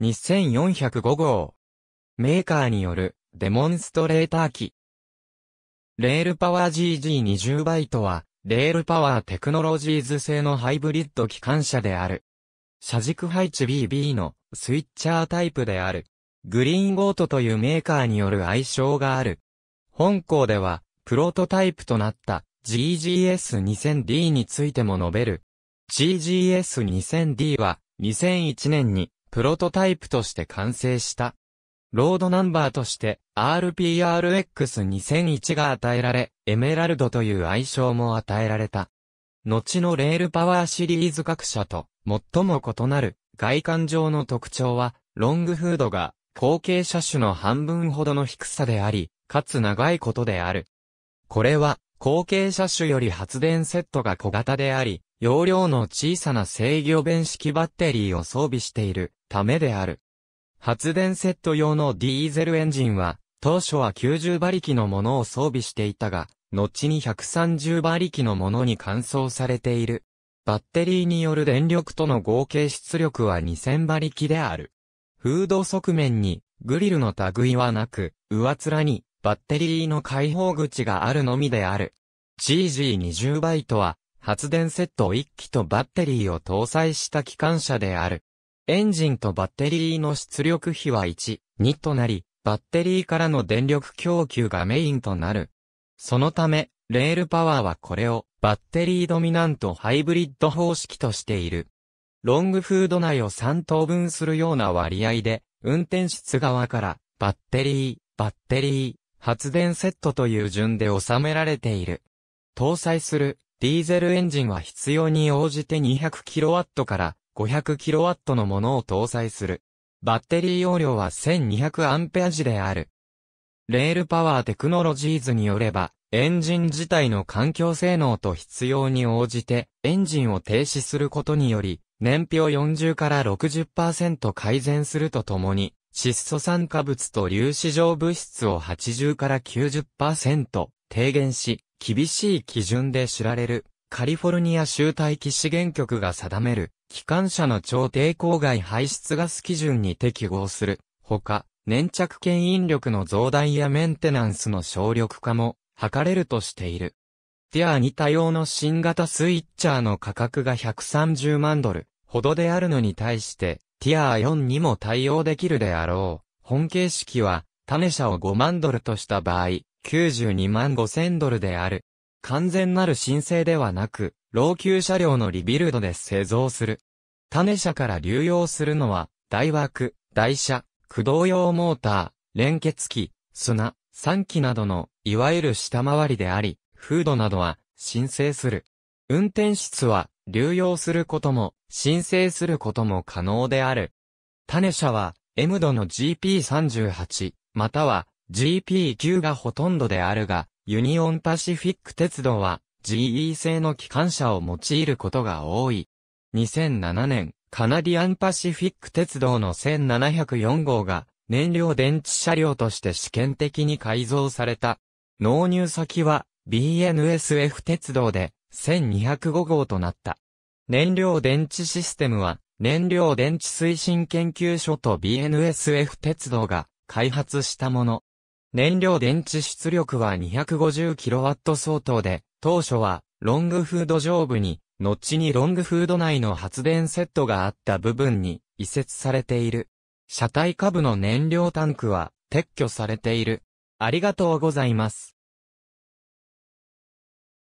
2405号。メーカーによるデモンストレーター機。レールパワー GG20 バイトは、レールパワーテクノロジーズ製のハイブリッド機関車である。車軸配置 BB のスイッチャータイプである。グリーンゴートというメーカーによる愛称がある。本校では、プロトタイプとなった GGS2000D についても述べる。GGS2000D は、2001年にプロトタイプとして完成した。ロードナンバーとして RPRX2001 が与えられ、エメラルドという愛称も与えられた。後のレールパワーシリーズ各社と最も異なる外観上の特徴は、ロングフードが後継車種の半分ほどの低さであり、かつ長いことである。これは、後継車種より発電セットが小型であり、容量の小さな制御弁式バッテリーを装備しているためである。発電セット用のディーゼルエンジンは、当初は90馬力のものを装備していたが、後に130馬力のものに換装されている。バッテリーによる電力との合計出力は2000馬力である。フード側面にグリルの類はなく、上面にバッテリーの解放口があるのみである。GG20 バイトは発電セット1機とバッテリーを搭載した機関車である。エンジンとバッテリーの出力比は1、2となり、バッテリーからの電力供給がメインとなる。そのため、レールパワーはこれをバッテリードミナントハイブリッド方式としている。ロングフード内を3等分するような割合で、運転室側からバッテリー、バッテリー、発電セットという順で収められている。搭載するディーゼルエンジンは必要に応じて 200kW から 500kW のものを搭載する。バッテリー容量は 1200A である。レールパワーテクノロジーズによれば、エンジン自体の環境性能と必要に応じて、エンジンを停止することにより、燃費を40から60%改善するとともに、窒素酸化物と粒子状物質を80から90%低減し、厳しい基準で知られるカリフォルニア州大気資源局が定める、機関車の超抵抗外排出ガス基準に適合する、ほか、粘着牽引力の増大やメンテナンスの省力化も、図れるとしている。ティアに多用の新型スイッチャーの価格が130万ドルほどであるのに対して、ティア4にも対応できるであろう。本形式は、種車を5万ドルとした場合、92万5千ドルである。完全なる申請ではなく、老朽車両のリビルドで製造する。種車から流用するのは、大枠、台車、駆動用モーター、連結機、砂、三機などの、いわゆる下回りであり、フードなどは、申請する。運転室は、流用することも、申請することも可能である。種車は、M 度の GP38、または GP9 がほとんどであるが、ユニオンパシフィック鉄道は GE 製の機関車を用いることが多い。2007年、カナディアンパシフィック鉄道の1704号が燃料電池車両として試験的に改造された。納入先は BNSF 鉄道で1205号となった。燃料電池システムは燃料電池推進研究所と BNSF 鉄道が開発したもの。燃料電池出力は 250kW 相当で、当初はロングフード上部に、後にロングフード内の発電セットがあった部分に移設されている。車体下部の燃料タンクは撤去されている。ありがとうございます。